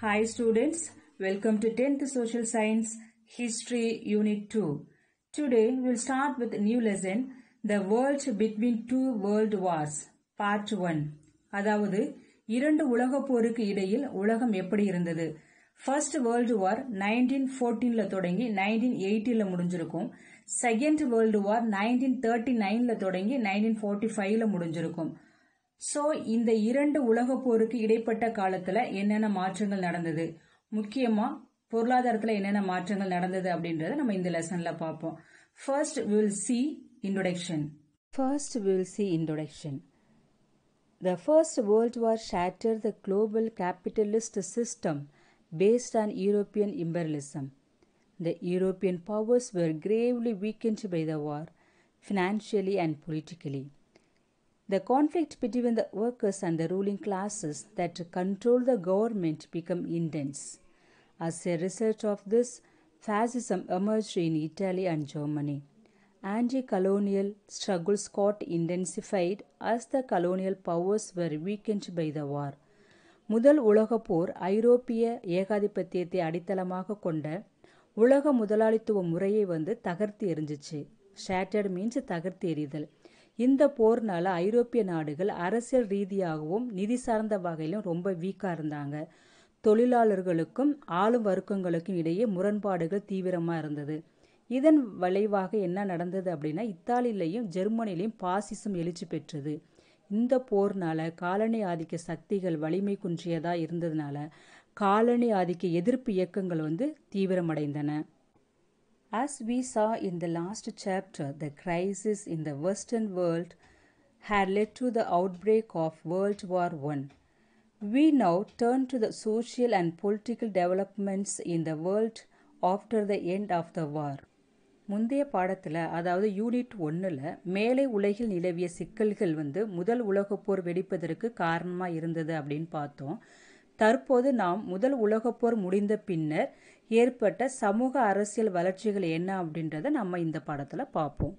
Hi students, welcome to 10th Social Science History Unit 2. Today we'll start with a new lesson, The World Between Two World Wars, Part 1. அதாவது இரண்டு உலகப் போருக்கு இடையில் உலகம் எப்படி இருந்தது First World War 1914ல தொடங்கி 1980ல எயிட்டில Second World War 1939ல தொடங்கி 1945ல ஃபோர்ட்டி சோ இந்த இரண்டு உலக போருக்கு இடைப்பட்ட காலத்துல என்னென்ன மாற்றங்கள் நடந்தது முக்கியமா பொருளாதாரத்துல என்னென்ன மாற்றங்கள் நடந்தது அப்படின்றத நம்ம இந்த லெசன்ல பார்ப்போம் first will see introduction first will see introduction the first world war shatter the global capitalist system based on European imperialism the European powers were gravely weakened by the war financially and politically The conflict between the workers and the ruling classes that control the government become intense. As a result of this, fascism emerged in Italy and Germany. Anti colonial struggles got intensified as the colonial powers were weakened by the war. முதல் உலகப் போர் ஐரோப்பிய ஏகாதிபத்தியத்தை அடித்தளமாக கொண்ட உலக முதலாளித்துவ முறையை வந்து தகர்த்து எரிஞ்சிச்சு ஷேட்டர்ட் மீன்ஸ் தகர்த்து எறிதல் இந்த போர்னால் ஐரோப்பிய நாடுகள் அரசியல் ரீதியாகவும் நிதி சார்ந்த வகையிலும் ரொம்ப வீக்காக இருந்தாங்க தொழிலாளர்களுக்கும் ஆளும் வர்க்கங்களுக்கும் இடையே முரண்பாடுகள் தீவிரமாக இருந்தது இதன் விளைவாக என்ன நடந்தது அப்படின்னா இத்தாலியிலையும் ஜெர்மனிலையும் பாசிசம் எழுச்சி பெற்றது இந்த போர்னால் காலனி ஆதிக்க சக்திகள் வலிமை குன்றியதாக இருந்ததுனால காலனி ஆதிக்க எதிர்ப்பு இயக்கங்கள் வந்து தீவிரமடைந்தன As we saw in the last chapter, the crisis in the Western world had led to the outbreak of World War I. We now turn to the social and political developments in the world after the end of the war. முந்தைய பாடத்தில் அதாவது unit ஒன்றில் மேலே உலகில் நிலவிய சிக்கல்கள் வந்து முதல் உலகப்போர் வெடிப்பதற்கு காரணமாக இருந்தது அப்படின்னு பார்த்தோம் தற்போது நாம் முதல் உலகப்போர் முடிந்த பின்னர் ஏற்பட்ட சமூக அரசியல் வளர்ச்சிகள் என்ன அப்படின்றத நம்ம இந்த படத்தில் பார்ப்போம்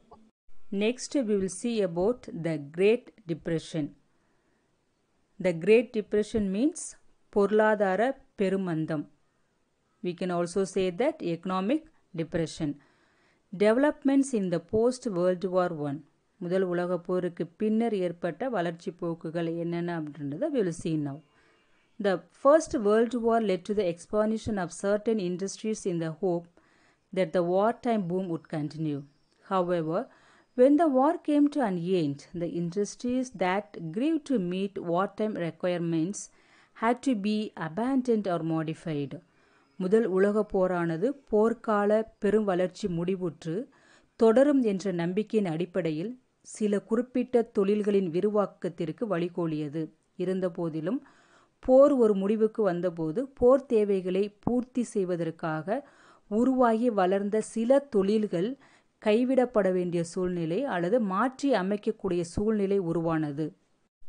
next we will see about the great depression the great depression means பொருளாதார பெருமந்தம் we can also say that economic depression developments in the post world war one முதல் உலகப் போருக்கு பின்னர் ஏற்பட்ட வளர்ச்சி போக்குகள் என்னென்ன அப்படின்றத will see now The First World War led to the expansion of certain industries in the hope that the wartime boom would continue. However, when the war came to an end, the industries that grew to meet wartime requirements had to be abandoned or modified. முதல் உலகப் போரானது போர்க்கால பெரும் வளர்ச்சி முடிவுற்று தொடரும் என்ற நம்பிக்கையின் அடிப்படையில் சில குறிப்பிட்ட தொழில்களின் விரிவாக்கத்திற்கு வழிகோலியது இருந்தபோதிலும் போர் ஒரு முடிவுக்கு வந்தபோது போர் தேவைகளை பூர்த்தி செய்வதற்காக உருவாகி வளர்ந்த சில தொழில்கள் கைவிடப்பட வேண்டிய சூழ்நிலை அல்லது மாற்றி அமைக்கக்கூடிய சூழ்நிலை உருவானது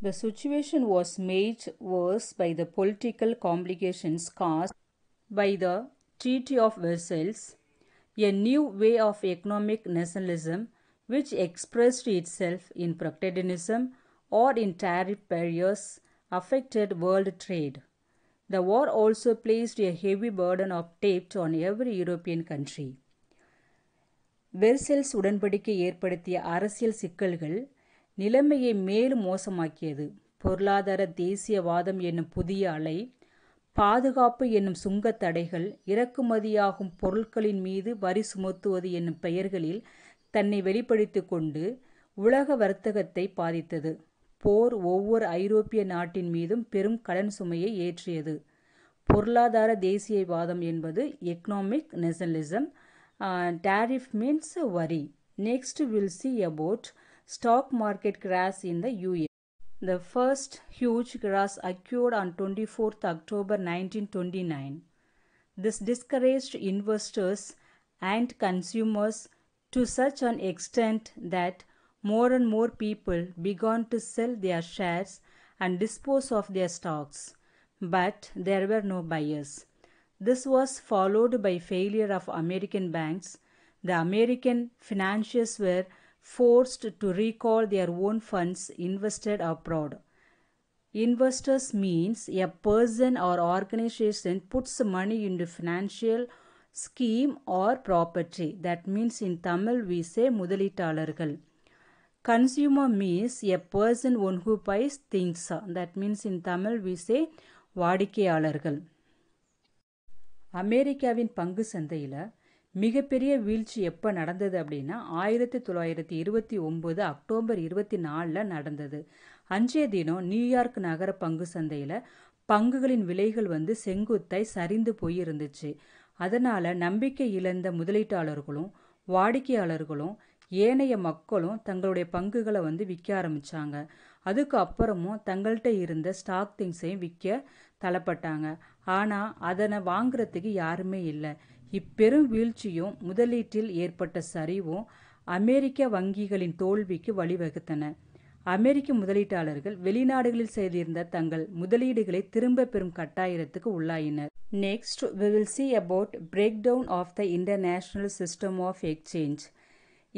the situation was made worse by the political complications caused by the treaty of Versailles a new way of economic nationalism which expressed itself in protectionism or in tariff barriers affected world trade. The war also placed a heavy burden of debt on every European country. Versailles உடன்படிக்கை ஏற்படுத்திய அரசியல் சிக்கல்கள் நிலைமையை மேலும் மோசமாக்கியது பொருளாதார தேசியவாதம் என்னும் புதிய அலை பாதுகாப்பு என்னும் சுங்கத் தடைகள் இறக்குமதியாகும் பொருட்களின் மீது வரி சுமத்துவது என்னும் பெயர்களில் தன்னை வெளிப்படுத்திக் கொண்டு உலக வர்த்தகத்தை பாதித்தது போர் ஒவ்வொரு ஐரோப்பிய நாட்டின் மீதும் பெரும் கடன் சுமையை ஏற்றியது பொருளாதார தேசியவாதம் என்பது எக்கனாமிக் நேஷனலிசம் டேரிஃப் மீன்ஸ் வரி next will see about stock market crash in the US. The first huge crash occurred on 24th October 1929. This discouraged investors and consumers to such an extent that more and more people began to sell their shares and dispose of their stocks, but there were no buyers. This was followed by failure of American banks. The American financiers were forced to recall their own funds invested abroad. Investors means a person or organization puts money into financial scheme or property. That means in Tamil we say முதலீட்டாளர்கள் consumer means a person one who buys things. That means in Tamil we வாடிக்கையாளர்கள் அமெரிக்காவின் பங்கு சந்தையில் மிகப்பெரிய வீழ்ச்சி எப்போ நடந்தது அப்படின்னா ஆயிரத்தி தொள்ளாயிரத்தி இருபத்தி ஒம்பது அக்டோபர் இருபத்தி நாலில் நடந்தது அஞ்சே தினம் நியூயார்க் நகர பங்கு சந்தையில் பங்குகளின் விலைகள் வந்து செங்குத்தாய் சரிந்து போய் இருந்துச்சு அதனால் நம்பிக்கை இழந்த முதலீட்டாளர்களும் வாடிக்கையாளர்களும் ஏனைய மக்களும் தங்களுடைய பங்குகளை வந்து விற்க ஆரம்பித்தாங்க அதுக்கு அப்புறமும் தங்கள்கிட்ட இருந்த ஸ்டாக் திங்ஸையும் விற்க தலைப்பட்டாங்க ஆனால் அதனை வாங்குறதுக்கு யாருமே இல்லை இப்பெரும் வீழ்ச்சியும் முதலீட்டில் ஏற்பட்ட சரிவும் அமெரிக்க வங்கிகளின் தோல்விக்கு வழிவகுத்தன அமெரிக்க முதலீட்டாளர்கள் வெளிநாடுகளில் செய்திருந்த தங்கள் முதலீடுகளை திரும்ப பெறும் கட்டாயத்துக்கு உள்ளாயினர் next we will see about break down of the international system of exchange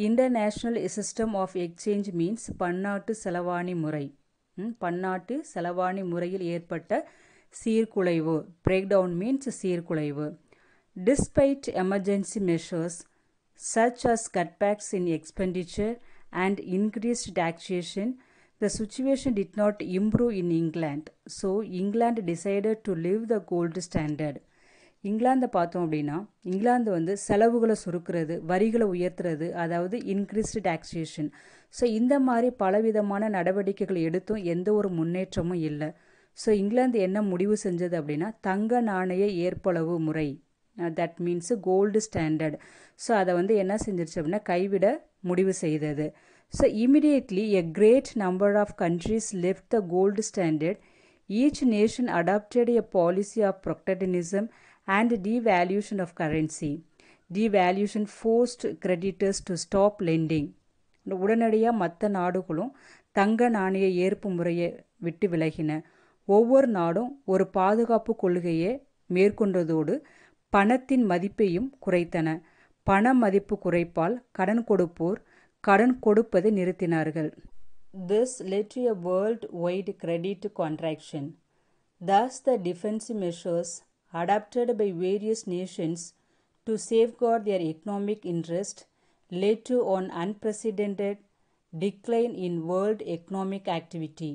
international system of exchange means பன்னாட்டு செலவாணி முறை பன்னாட்டு செலவாணி முறையில் ஏற்பட்ட சீர்குலைவு பிரேக்டவுன் மீன்ஸ் சீர்குலைவு despite emergency measures such as cutbacks in expenditure and increase taxation The situation did not improve in England, so England decided to leave the gold standard. இங்கிலாந்தை பார்த்தோம் அப்படின்னா இங்கிலாந்து வந்து செலவுகளை சுருக்கிறது வரிகளை உயர்த்துறது அதாவது இன்க்ரீஸ்டு டாக்ஸேஷன் ஸோ இந்த மாதிரி பலவிதமான நடவடிக்கைகள் எடுத்தும் எந்த ஒரு முன்னேற்றமும் இல்லை ஸோ இங்கிலாந்து என்ன முடிவு செஞ்சது அப்படின்னா தங்க நாணய ஏற்பளவு முறை that means gold standard so அதை வந்து என்ன செஞ்சிருச்சு அப்படின்னா கைவிட முடிவு செய்தது so immediately a great number of countries left the gold standard each nation adopted a policy of protectionism and devaluation of currency. Devaluation forced creditors to stop lending. உடனடியாக மற்ற நாடுகளும் தங்க நாணய ஏற்பு முறையை விட்டு விலகின ஒவ்வொரு நாடும் ஒரு பாதுகாப்பு கொள்கையை மேற்கொண்டதோடு பணத்தின் மதிப்பையும் குறைத்தன பண மதிப்பு குறைப்பால் கடன் கொடுப்போர் கடன் கொடுப்பதை நிறுத்தினார்கள் this led to a worldwide credit contraction. Thus, the defensive measures adopted by various nations to safeguard their economic interest led to an unprecedented decline in world economic activity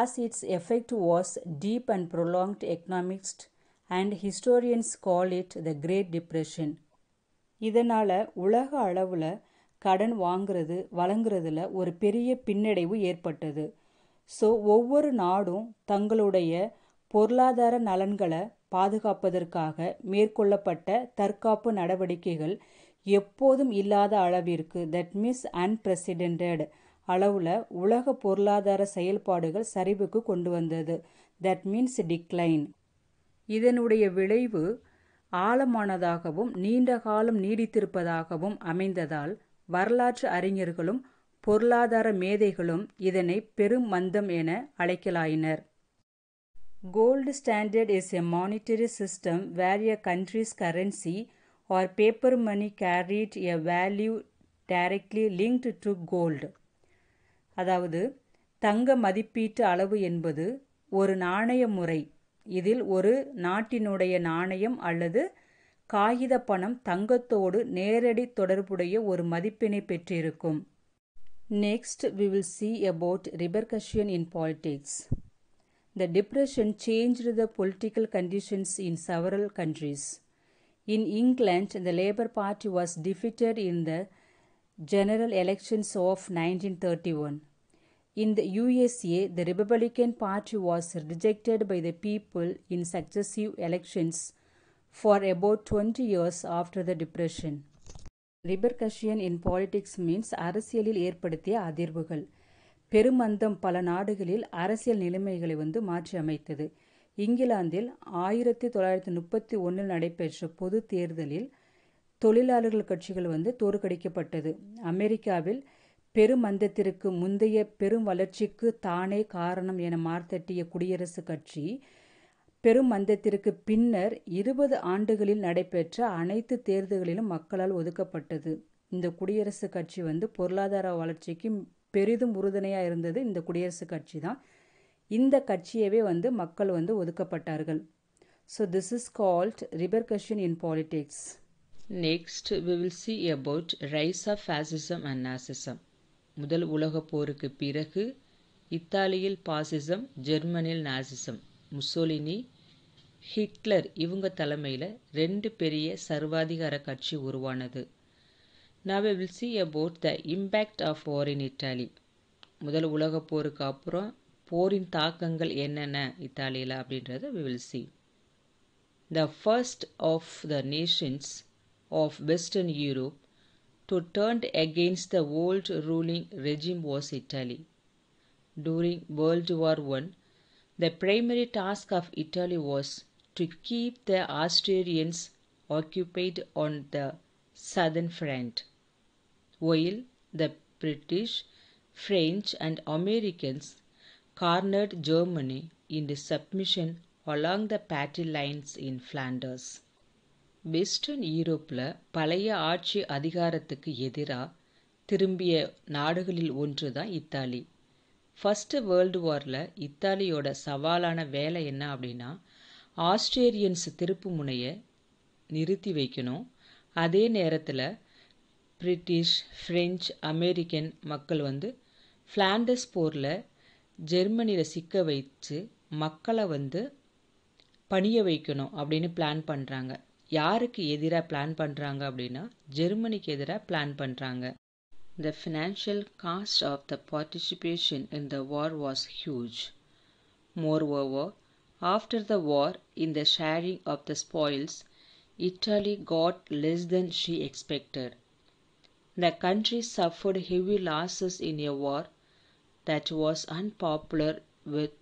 as its effect was deep and prolonged Economists and historians call it the great depression இதனால் உலக அளவில் கடன் வாங்கிறது வழங்குறதுல ஒரு பெரிய பின்னடைவு ஏற்பட்டது so ஒவ்வொரு நாடும் தங்களுடைய பொருளாதார நலன்களை பாதுகாப்பதற்காக மேற்கொள்ளப்பட்ட தற்காப்பு நடவடிக்கைகள் எப்போதும் இல்லாத அளவிற்கு தட் மீன்ஸ் அன்பிரசிடென்டட் அளவில் உலக பொருளாதார செயல்பாடுகள் சரிவுக்கு கொண்டு வந்தது தட் மீன்ஸ் டிக்ளைன் இதனுடைய விளைவு ஆழமானதாகவும் நீண்ட காலம் நீடித்திருப்பதாகவும் அமைந்ததால் வரலாற்று அறிஞர்களும் பொருளாதார மேதைகளும் இதனை பெரும் மந்தம் என அழைக்கலாயினர் Gold standard is a monetary system where a country's currency or paper money carried a value directly linked to gold. அதாவது தங்க மதிப்பீட்டு அளவு என்பது ஒரு நாணய முறை இதில் ஒரு நாட்டினுடைய நாணயம் அல்லது காகித பணம் தங்கத்தோடு நேரடி தொடர்புடைய ஒரு மதிப்பினை பெற்றிருக்கும் next we will see about repercussion in politics the depression changed the political conditions in several countries. In England, the Labour Party was defeated in the general elections of 1931. In the USA, the Republican Party was rejected by the people in successive elections for about 20 years after the Depression. Repercussion in politics means அரசியலில் ஏற்படுத்திய அதிர்வுகள் பெருமந்தம் பல நாடுகளில் அரசியல் நிலைமைகளை வந்து மாற்றி அமைத்தது இங்கிலாந்தில் ஆயிரத்தி தொள்ளாயிரத்தி முப்பத்தி ஒன்றில் நடைபெற்ற பொது தேர்தலில் தொழிலாளர்கள் கட்சிகள் வந்து தோற்கடிக்கப்பட்டது அமெரிக்காவில் பெருமந்தத்திற்கு முந்தைய பெரும் வளர்ச்சிக்கு தானே காரணம் என மார்த்தட்டிய குடியரசுக் கட்சி பெரும் மந்தத்திற்கு பின்னர் இருபது ஆண்டுகளில் நடைபெற்ற அனைத்து தேர்தல்களிலும் மக்களால் ஒதுக்கப்பட்டது இந்த குடியரசுக் கட்சி வந்து பொருளாதார வளர்ச்சிக்கு பெரிதும் உறுதுணையாக இருந்தது இந்த குடியரசு கட்சி தான் இந்த கட்சியவே வந்து மக்கள் வந்து ஒதுக்கப்பட்டார்கள் so this is called repercussion in politics next we will see about rise of fascism and Nazism முதல் உலகப் போருக்கு பிறகு இத்தாலியில் பாசிசம் ஜெர்மனியில் நாசிசம் முசோலினி ஹிட்லர் இவங்க தலைமையில் ரெண்டு பெரிய சர்வாதிகார கட்சி உருவானது Now we will see about the impact of war in Italy. முதல் உலகப் போருக்கு அப்புறம் போரின் தாக்கங்கள் என்னென்ன இத்தாலியில் அப்படின்றத we will see the first of the nations of western Europe to turned against the old ruling regime was Italy during world war one the primary task of Italy was to keep the Australians occupied on the southern front while the British, French, and Americans cornered Germany into submission along the battle lines in Flanders. Western ஈரோப்பில் பழைய ஆட்சி அதிகாரத்துக்கு எதிராக திரும்பிய நாடுகளில் ஒன்று தான் Italy first world வாரில் இத்தாலியோட சவாலான வேலை என்ன அப்படின்னா ஆஸ்திரேலியன்ஸ் திருப்பு முனையை நிறுத்தி வைக்கணும் அதே நேரத்தில் பிரிட்டிஷ் ஃப்ரெஞ்சு அமெரிக்கன் மக்கள் வந்து ஃப்ளாண்டஸ் போரில் ஜெர்மனியில் சிக்க வைத்து மக்களை வந்து பணிய வைக்கணும் அப்படின்னு பிளான் பண்ணுறாங்க யாருக்கு எதிராக பிளான் பண்ணுறாங்க அப்படின்னா ஜெர்மனிக்கு எதிராக பிளான் பண்ணுறாங்க the financial cost of the participation in the war was huge moreover after the war இந்த sharing of the spoils Italy got less than she expected The country suffered heavy losses in a war that was unpopular with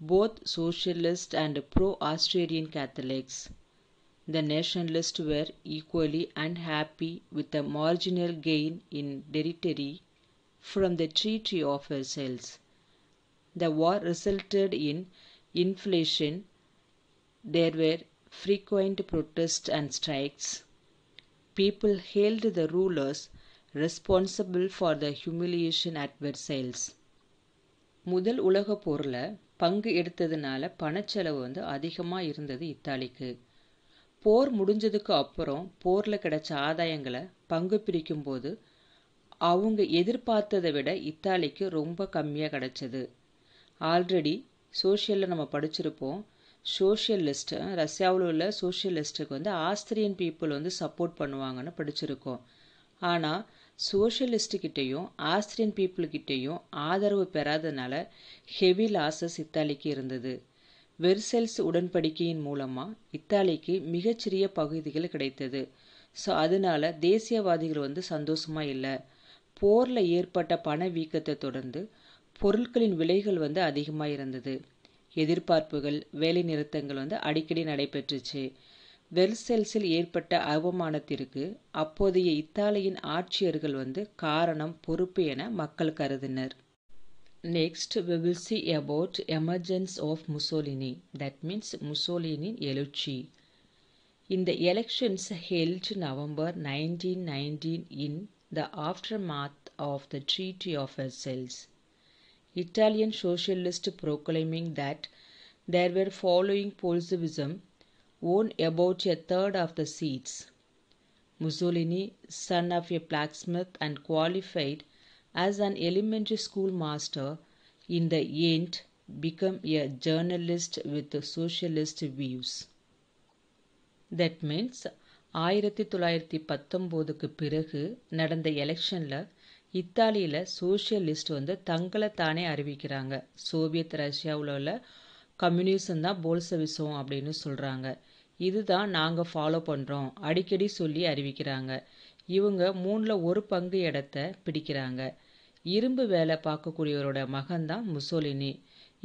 both socialist and pro Austrian Catholics. The nationalists were equally unhappy with the marginal gain in territory from the Treaty of Versailles. The war resulted in inflation, there were frequent protests and strikes. People hailed the rulers responsible for the humiliation at Versailles முதல் உலகப் போரில் பங்கு எடுத்ததுனால பணச்செலவு வந்து அதிகமாக இருந்தது இத்தாலிக்கு போர் முடிஞ்சதுக்கு அப்புறம் போரில் கிடைச்ச ஆதாயங்களை பங்கு பிரிக்கும்போது அவங்க எதிர்பார்த்ததை விட இத்தாலிக்கு ரொம்ப கம்மியாக கிடைச்சது ஆல்ரெடி சோஷியலில் நம்ம படிச்சிருப்போம் சோஷியலிஸ்ட் ரஷ்யாவில் உள்ள சோஷியலிஸ்ட்டுக்கு வந்து ஆஸ்திரியன் பீப்புள் வந்து சப்போர்ட் பண்ணுவாங்கன்னு படிச்சிருக்கோம் ஆனால் சோஷியலிஸ்ட்டுக்கிட்டேயும் ஆஸ்திரியன் பீப்புள்கிட்டேயும் ஆதரவு பெறாததுனால ஹெவி லாசஸ் இத்தாலிக்கு இருந்தது வெர்செல்ஸ் உடன்படிக்கையின் மூலமாக இத்தாலிக்கு மிகச்சிறிய பகுதிகள் கிடைத்தது ஸோ அதனால தேசியவாதிகள் வந்து சந்தோஷமாக இல்லை போரில் ஏற்பட்ட பண வீக்கத்தை தொடர்ந்து பொருட்களின் விலைகள் வந்து அதிகமாக இருந்தது எதிர்பார்ப்புகள் வேலை நிறுத்தங்கள் வந்து அடிக்கடி நடைபெற்றுச்சு வெர்சைல்ஸில் ஏற்பட்ட அவமானத்திற்கு அப்போதைய இத்தாலியின் ஆட்சியர்கள் வந்து காரணம் பொறுப்பு என மக்கள் கருதினர் next we will see about emergence of Mussolini that means முசோலினின் எழுச்சி இந்த elections held November nineteen nineteen in the aftermath of the treaty of Versailles Italian socialist proclaiming that there were following Bolshevism won about a third of the seats. Mussolini, son of a blacksmith and qualified as an elementary school master, in the end became a journalist with socialist views. That means ஆயிரத்தி தொள்ளாயிரத்தி பத்தொம்போதுக்கு பிறகு நடந்த எலெக்ஷனில் இத்தாலியில் socialist வந்து தங்களை தானே அறிவிக்கிறாங்க சோவியத் ரஷ்யாவில் உள்ள கம்யூனிசம் தான் போல்சவிசம் அப்படின்னு சொல்கிறாங்க இதுதான் நாங்கள் ஃபாலோ பண்ணுறோம் அடிக்கடி சொல்லி அறிவிக்கிறாங்க இவங்க மூணில் ஒரு பங்கு இடத்த பிடிக்கிறாங்க இரும்பு வேலை பார்க்கக்கூடியவரோட மகன்தான் முசோலினி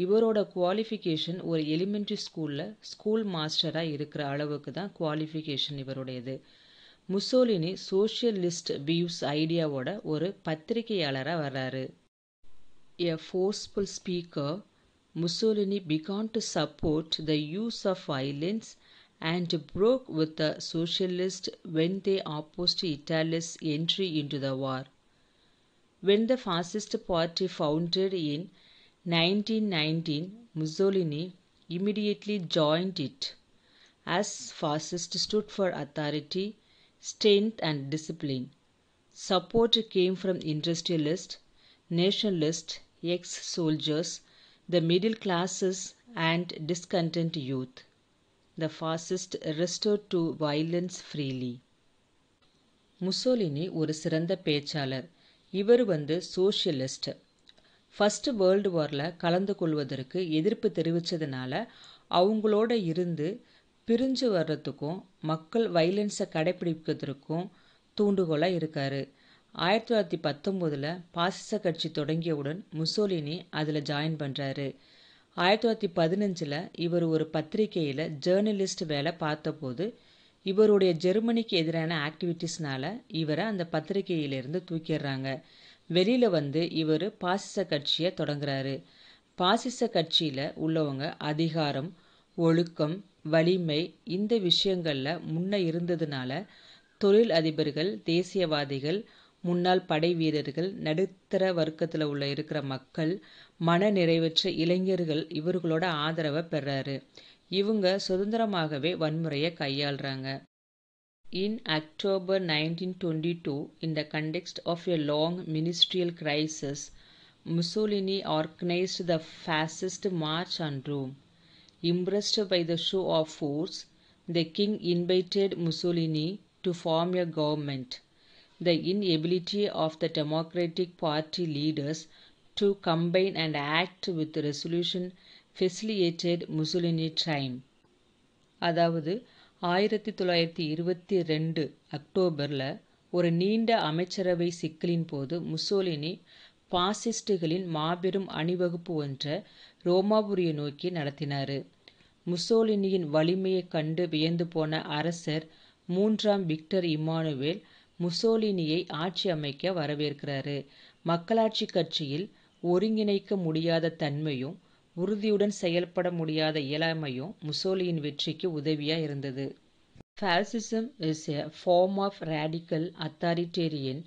இவரோட குவாலிஃபிகேஷன் ஒரு எலிமெண்ட்ரி ஸ்கூலில் ஸ்கூல் மாஸ்டராக இருக்கிற அளவுக்கு தான் குவாலிஃபிகேஷன் இவருடையது முசோலினி சோஷியலிஸ்ட் வியூஸ் ஐடியாவோட ஒரு பத்திரிகையாளராக வர்றாரு a forceful speaker Mussolini began to support the use of violence and broke with the socialists when they opposed Italy's entry into the war. When the fascist party founded in 1919, Mussolini immediately joined it, as fascists stood for authority, strength and discipline. Support came from industrialists, nationalists, ex-soldiers, the middle classes and discontent youth. the fascist restored to violence freely. Mussolini ஒரு சிறந்த பேச்சாளர் இவர் வந்து socialist first world வாரில் கலந்து கொள்வதற்கு எதிர்ப்பு தெரிவித்ததுனால அவங்களோட இருந்து பிரிஞ்சு வர்றதுக்கும் மக்கள் வைலன்ஸை கடைப்பிடிக்கிறதுக்கும் தூண்டுகோலாக இருக்கார் ஆயிரத்தி தொள்ளாயிரத்தி பத்தொம்போதில் பாசிச கட்சி தொடங்கியவுடன் முசோலினி அதில் ஜாயின் பண்ணுறாரு ஆயிரத்தி தொள்ளாயிரத்தி பதினஞ்சில் இவர் ஒரு பத்திரிகையில் ஜேர்னலிஸ்ட் வேலை பார்த்தபோது இவருடைய ஜெர்மனிக்கு எதிரான ஆக்டிவிட்டீஸ்னால் இவரை அந்த பத்திரிகையிலிருந்து தூக்கிடுறாங்க வெளியில் வந்து இவர் பாசிச கட்சியை தொடங்குறாரு பாசிச கட்சியில் உள்ளவங்க அதிகாரம் ஒழுக்கம் வலிமை இந்த விஷயங்களில் முன்ன இருந்ததுனால தொழில் அதிபர்கள் தேசியவாதிகள் முன்னாள் படை வீரர்கள் நடுத்தர வர்க்கத்தில் உள்ள இருக்கிற மக்கள் மன நிறைவேற்ற இளைஞர்கள் இவர்களோட ஆதரவை பெறாரு இவங்க சுதந்திரமாகவே வன்முறையை கையாளுறாங்க in October nineteen twenty two in the context of a long ministerial crisis Mussolini organised the fascist march Rome impressed by the show of force the king invited Mussolini to form a government the inability of the Democratic Party leaders to combine and act with resolution facilitated Mussolini time அதாவது ஆயிரத்தி தொள்ளாயிரத்தி இருபத்தி ரெண்டு அக்டோபரில் ஒரு நீண்ட அமைச்சரவை சிக்கலின் போது முசோலினி பாசிஸ்டுகளின் மாபெரும் அணிவகுப்பு ஒன்றை ரோமாபுரியை நோக்கி நடத்தினார் முசோலினியின் வலிமையைக் கண்டு வியந்து போன அரசர் மூன்றாம் விக்டர் இம்மானுவேல் முசோலினியை ஆட்சி அமைக்க வரவேற்கிறாரு மக்களாட்சி கட்சியில் ஒருங்கிணைக்க முடியாத தன்மையும் உறுதியுடன் செயல்பட முடியாத இயலாமையும் முசோலியின் வெற்றிக்கு உதவியா இருந்தது fascism is a form of radical authoritarian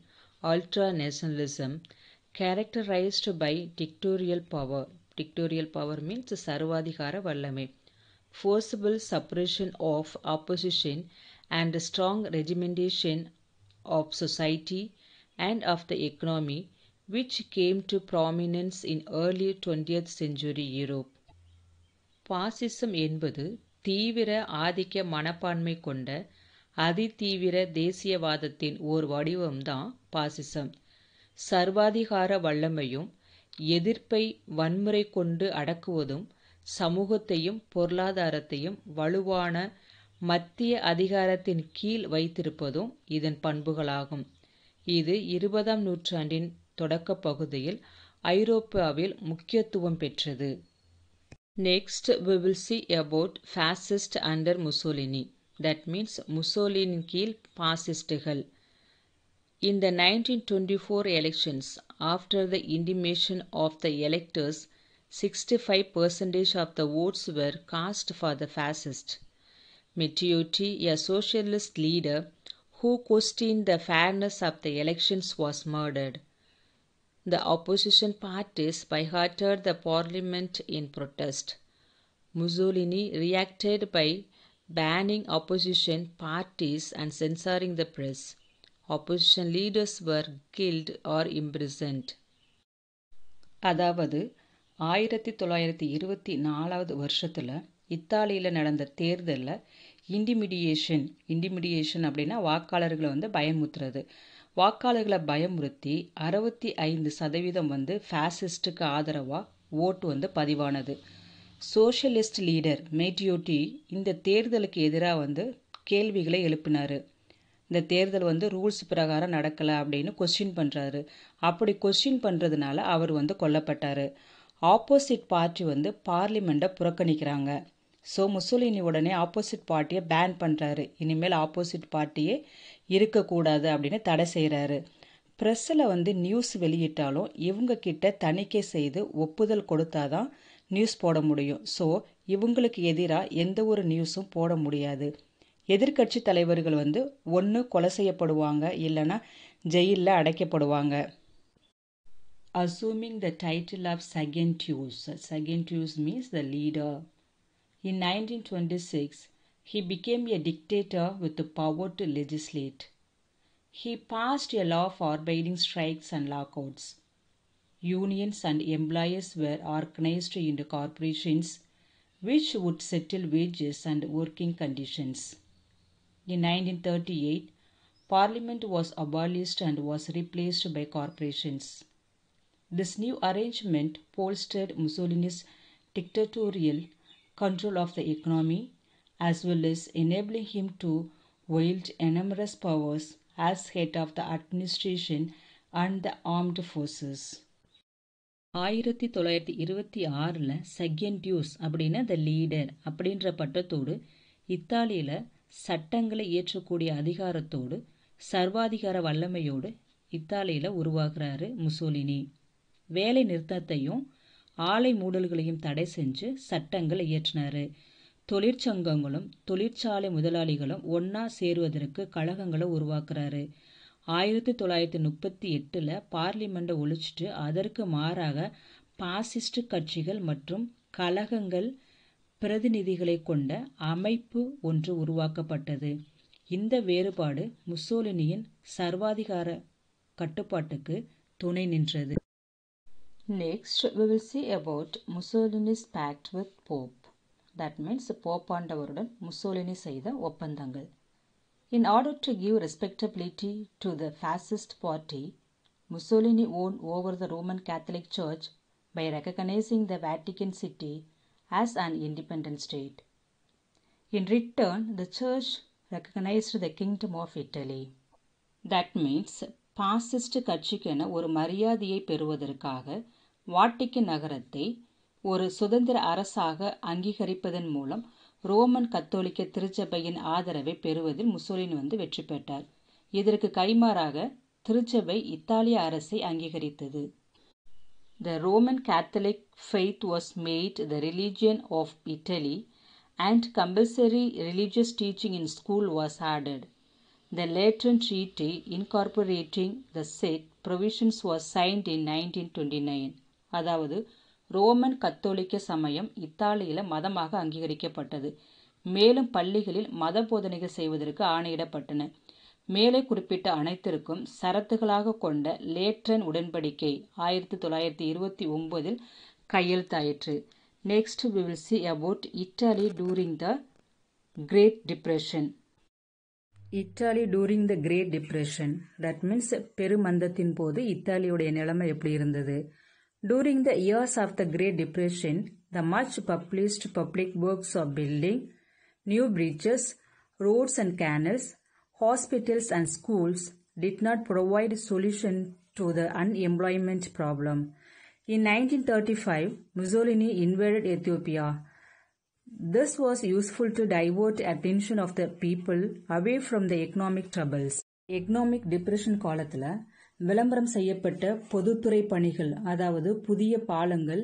ultra nationalism characterised by dictatorial power dictatorial power means சர்வாதிகார வல்லமை forcible suppression of opposition and strong regimentation of society and of the economy which came to prominence in early 20th century Europe. பாசிசம் என்பது தீவிர ஆதிக்க மனப்பான்மை கொண்ட அதிதீவிர தேசியவாதத்தின் ஓர் வடிவம்தான் பாசிசம் சர்வாதிகார வல்லமையும் எதிர்ப்பை வன்முறை கொண்டு அடக்குவதும் சமூகத்தையும் பொருளாதாரத்தையும் வலுவான மத்திய அதிகாரத்தின் கீழ் வைத்திருப்பதும் இதன் பண்புகளாகும் இது இருபதாம் நூற்றாண்டின் தொடக்கப் பகுதியில் ஐரோப்பாவில் முக்கியத்துவம் பெற்றது next we will see about fascist under Mussolini that means முசோலினின் கீழ் பாசிஸ்டுகள் இந்த nineteen twenty four elections after the intimidation of the electors sixty five percentage of the votes were cast for the fascist Metteucci, a socialist leader who questioned the fairness of the elections, was murdered. The opposition parties boycotted the parliament in protest. Mussolini reacted by banning opposition parties and censoring the press. Opposition leaders were killed or imprisoned. அதாவது ஆயிரத்தி தொள்ளாயிரத்தி இருபத்தி நாலாவது வருஷத்தில் இத்தாலியில் நடந்த தேர்தலில் இன்டிமிடியேஷன் இன்டிமிடியேஷன் அப்படின்னா வாக்காளர்களை வந்து பயமுறுத்துறது வாக்காளர்களை பயமுறுத்தி அறுபத்தி ஐந்து சதவீதம் வந்து ஃபேசிஸ்டுக்கு ஆதரவாக ஓட்டு வந்து பதிவானது சோஷலிஸ்ட் லீடர் மேட்டியோட்டி இந்த தேர்தலுக்கு எதிராக வந்து கேள்விகளை எழுப்பினார் இந்த தேர்தல் வந்து ரூல்ஸ் பிரகாரம் நடக்கலை அப்படின்னு கொஸ்டின் பண்ணுறாரு அப்படி கொஸ்டின் பண்ணுறதுனால அவர் வந்து கொல்லப்பட்டார் ஆப்போசிட் பார்ட்டி வந்து பார்லிமெண்ட்டை புறக்கணிக்கிறாங்க ஸோ முசோலினி உடனே ஆப்போசிட் பார்ட்டியை பேன் பண்ணுறாரு இனிமேல் ஆப்போசிட் பார்ட்டியே இருக்கக்கூடாது அப்படின்னு தடை செய்கிறாரு ப்ரெஸ்ஸில் வந்து நியூஸ் வெளியிட்டாலும் இவங்கக்கிட்ட தணிக்கை செய்து ஒப்புதல் கொடுத்தாதான் நியூஸ் போட முடியும் ஸோ இவங்களுக்கு எதிராக எந்த ஒரு நியூஸும் போட முடியாது எதிர்கட்சி தலைவர்கள் வந்து ஒன்று கொலை செய்யப்படுவாங்க இல்லைன்னா ஜெயிலில் அடைக்கப்படுவாங்க assuming the title of second use second Duce means the leader In 1926 he became a dictator with the power to legislate. He passed a law forbidding strikes and lockouts. Unions and employers were organized into corporations which would settle wages and working conditions. In 1938, Parliament was abolished and was replaced by corporations. This new arrangement bolstered Mussolini's dictatorial control of the economy as well as enabling him to wield enormous powers as head of the administration and the armed forces. ஆயிரத்தி தொள்ளாயிரத்தி இருபத்தி ஆறில் second டியூஸ் அப்படின்னு the leader அப்படின்ற பட்டத்தோடு இத்தாலியில் சட்டங்களை இயற்றக்கூடிய அதிகாரத்தோடு சர்வாதிகார வல்லமையோடு இத்தாலியில் உருவாகிறாரு முசோலினி வேலை நிறுத்தத்தையும் ஆலை மூடல்களையும் தடை செஞ்சு சட்டங்கள் இயற்றினார் தொழிற்சங்கங்களும் தொழிற்சாலை முதலாளிகளும் ஒன்றா சேருவதற்கு கழகங்களை உருவாக்குறாரு ஆயிரத்தி தொள்ளாயிரத்தி முப்பத்தி எட்டில் பார்லிமெண்ட்டை ஒழிச்சிட்டு அதற்கு மாறாக பாசிஸ்ட் கட்சிகள் மற்றும் கழகங்கள் பிரதிநிதிகளை கொண்ட அமைப்பு ஒன்று உருவாக்கப்பட்டது இந்த வேறுபாடு முசோலினியின் சர்வாதிகார கட்டுப்பாட்டுக்கு துணை நின்றது Next, we will see about Mussolini's pact with Pope. That means Pope Mussolini Mussolini செய்த ஒப்பந்தங்கள் In order to give respectability to the fascist party, Mussolini won over the Roman Catholic Church by recognizing the Vatican City as an independent state. In return, the Church recognized the Kingdom of Italy. That means fascist கட்சிக்கென ஒரு மரியாதையை பெறுவதற்காக வாட்டிக்க நகரத்தை ஒரு சுதந்திர அரசாக அங்கீகரிப்பதன் மூலம் Roman கத்தோலிக்க திருச்சபையின் ஆதரவை பெறுவதில் முசோலினி வந்து வெற்றி பெற்றார் இதற்கு கைமாறாக திருச்சபை இத்தாலிய அரசை அங்கீகரித்தது the Roman Catholic faith was made the religion of Italy and compulsory religious teaching in school was added treaty incorporating the set provisions was signed in nineteen twenty nine அதாவது ரோமன் கத்தோலிக்க சமயம் இத்தாலியில மதமாக அங்கீகரிக்கப்பட்டது மேலும் பள்ளிகளில் மத போதனைகள் செய்வதற்கு ஆணையிடப்பட்டன மேலே குறிப்பிட்ட அனைத்திற்கும் சரத்துகளாக கொண்ட லேட்ரன் உடன்படிக்கை ஆயிரத்தி தொள்ளாயிரத்தி இருபத்தி ஒன்பதில் கையெழுத்தாயிற்று next we will see about Italy during the great depression இத்தாலி during the great depression that means பெருமந்தத்தின் போது இத்தாலியுடைய நிலைமை எப்படி இருந்தது During the years of the Great Depression, the much published public works of building new bridges, roads and canals, hospitals and schools did not provide a solution to the unemployment problem. In 1935, Mussolini invaded Ethiopia. This was useful to divert attention of the people away from the economic troubles. Economic depression காலத்தில் விளம்பரம் செய்யப்பட்ட பொதுத்துறை பணிகள் அதாவது புதிய பாலங்கள்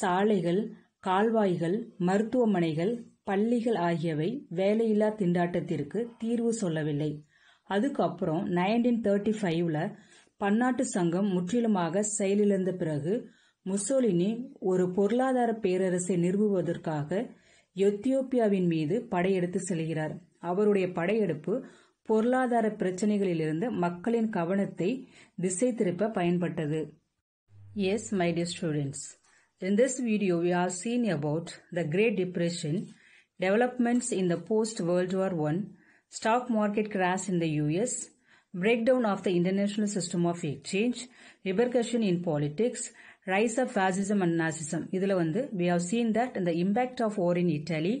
சாலைகள் கால்வாய்கள் மருத்துவமனைகள் பள்ளிகள் ஆகியவை வேலையில்லா திண்டாட்டத்திற்கு தீர்வு சொல்லவில்லை அதுக்கப்புறம் நைன்டீன் தேர்ட்டி ஃபைவ்ல பன்னாட்டு சங்கம் முற்றிலுமாக செயலிழந்த பிறகு முசோலினி ஒரு பொருளாதார பேரரசை நிறுவுவதற்காக எத்தியோப்பியாவின் மீது படையெடுத்து செல்கிறார் அவருடைய படையெடுப்பு பொருளாதார பிரச்சனைகளிலிருந்து மக்களின் கவனத்தை திசை திருப்ப பயன்பட்டது yes my dear students In this video, we have seen about the Great Depression, developments in the post-World War I, stock market crash in the US, breakdown of the international system of exchange, repercussion in politics, rise of fascism and Nazism. இதில வந்து, we have seen that in the impact of war in Italy,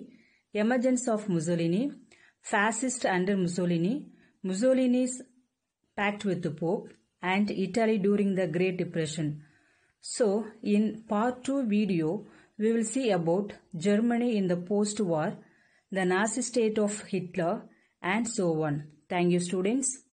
emergence of Mussolini, fascist under Mussolini, Mussolini's pact with the Pope, and Italy during the Great Depression. So, in part 2 video, we will see about Germany in the post-war, the Nazi state of Hitler, and so on. Thank you students.